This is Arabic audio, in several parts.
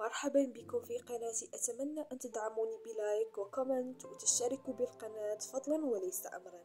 مرحبا بكم في قناتي أتمنى أن تدعموني بلايك وكومنت وتشتركوا بالقناة فضلا وليس أمرا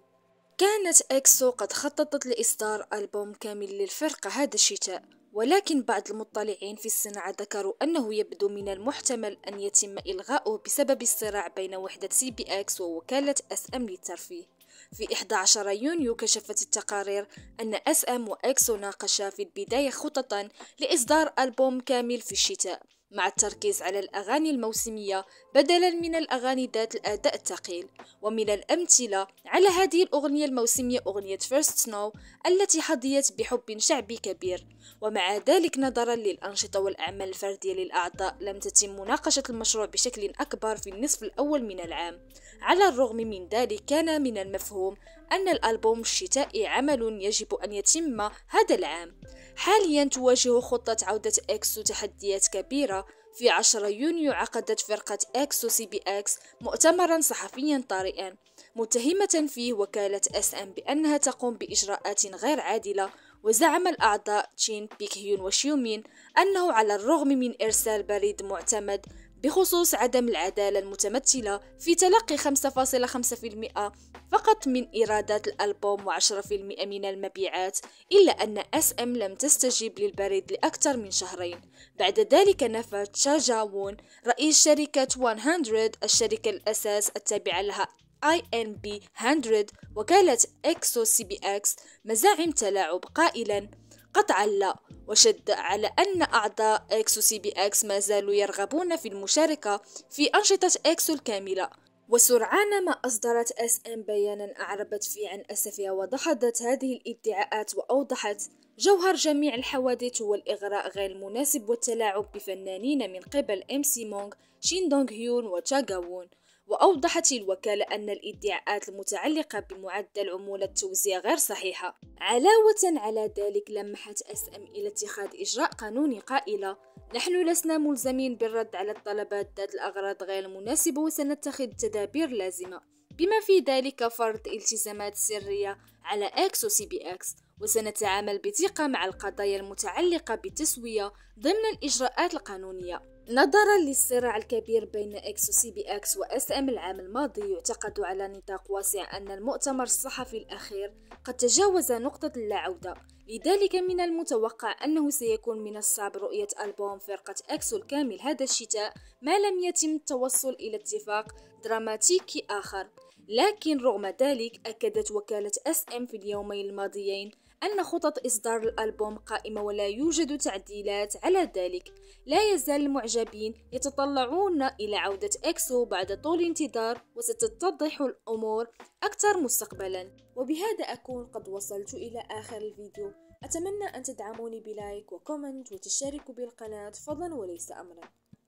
كانت أكسو قد خططت لإصدار ألبوم كامل للفرقة هذا الشتاء ولكن بعض المطلعين في الصناعة ذكروا أنه يبدو من المحتمل أن يتم إلغاؤه بسبب الصراع بين وحدة سي بي أكس ووكالة أس أم للترفيه في 11 يونيو كشفت التقارير أن أس أم وإكسو ناقشا في البداية خططا لإصدار ألبوم كامل في الشتاء مع التركيز على الأغاني الموسمية بدلا من الأغاني ذات الأداء الثقيل ومن الأمثلة على هذه الأغنية الموسمية أغنية First Snow التي حظيت بحب شعبي كبير ومع ذلك نظرا للأنشطة والأعمال الفردية للأعضاء لم تتم مناقشة المشروع بشكل أكبر في النصف الأول من العام على الرغم من ذلك كان من المفهوم أن الألبوم الشتائي عمل يجب أن يتم هذا العام حاليا تواجه خطة عودة إكسو تحديات كبيرة في 10 يونيو عقدت فرقة إكسو سي بي إكس مؤتمرا صحفيا طارئا متهمة فيه وكالة اس ام بأنها تقوم بإجراءات غير عادلة وزعم الأعضاء تشين بيك هيون وشيومين أنه على الرغم من إرسال بريد معتمد بخصوص عدم العدالة المتمثلة في تلقي 5.5% فقط من إيرادات الألبوم و10% من المبيعات إلا أن أس أم لم تستجيب للبريد لأكثر من شهرين بعد ذلك نفى تشا جاوون رئيس شركة 100 الشركة الأساس التابعة لها اي ان بي 100 وكالة اكسو سي بي اكس مزاعم تلاعب قائلا قطعا لا وشد على أن أعضاء إكسو سي بي إكس ما زالوا يرغبون في المشاركة في أنشطة إكسو الكاملة وسرعان ما أصدرت أس إم بيانا أعربت فيه عن أسفها وضحضت هذه الادعاءات وأوضحت جوهر جميع الحوادث هو الإغراء غير المناسب والتلاعب بفنانين من قبل إم سي مونغ شين دونغ هيون وتشاغاوون وأوضحت الوكالة أن الادعاءات المتعلقة بمعدل عمولة التوزيع غير صحيحة علاوة على ذلك لمحت أس أم إلى اتخاذ إجراء قانوني قائلة نحن لسنا ملزمين بالرد على الطلبات ذات الأغراض غير المناسبة وسنتخذ تدابير لازمة بما في ذلك فرض التزامات سرية على أكس وسي بي أكس وسنتعامل بثقة مع القضايا المتعلقة بالتسوية ضمن الإجراءات القانونية نظرا للصراع الكبير بين اكس سي بي اكس واس ام العام الماضي يعتقد على نطاق واسع ان المؤتمر الصحفي الاخير قد تجاوز نقطة اللاعودة لذلك من المتوقع انه سيكون من الصعب رؤية البوم فرقة اكس الكامل هذا الشتاء ما لم يتم التوصل الى اتفاق دراماتيكي اخر لكن رغم ذلك اكدت وكالة اس ام في اليومين الماضيين أن خطط إصدار الألبوم قائمة ولا يوجد تعديلات على ذلك لا يزال المعجبين يتطلعون إلى عودة إكسو بعد طول انتظار وستتضح الأمور أكثر مستقبلا وبهذا أكون قد وصلت إلى آخر الفيديو أتمنى أن تدعموني بلايك وكومنت وتشاركوا بالقناة فضلا وليس أمرا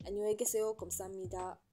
안녕히 سيوكم سامي